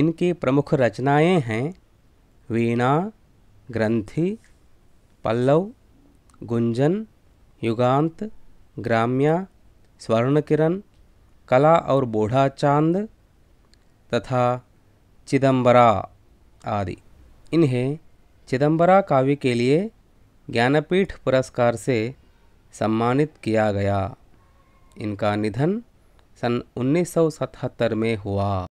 इनकी प्रमुख रचनाएं हैं वीणा ग्रंथि पल्लव गुंजन युगांत ग्राम्या स्वर्ण किरण कला और बूढ़ा चांद तथा चिदंबरा आदि इन्हें चिदम्बरा काव्य के लिए ज्ञानपीठ पुरस्कार से सम्मानित किया गया इनका निधन सन 1977 में हुआ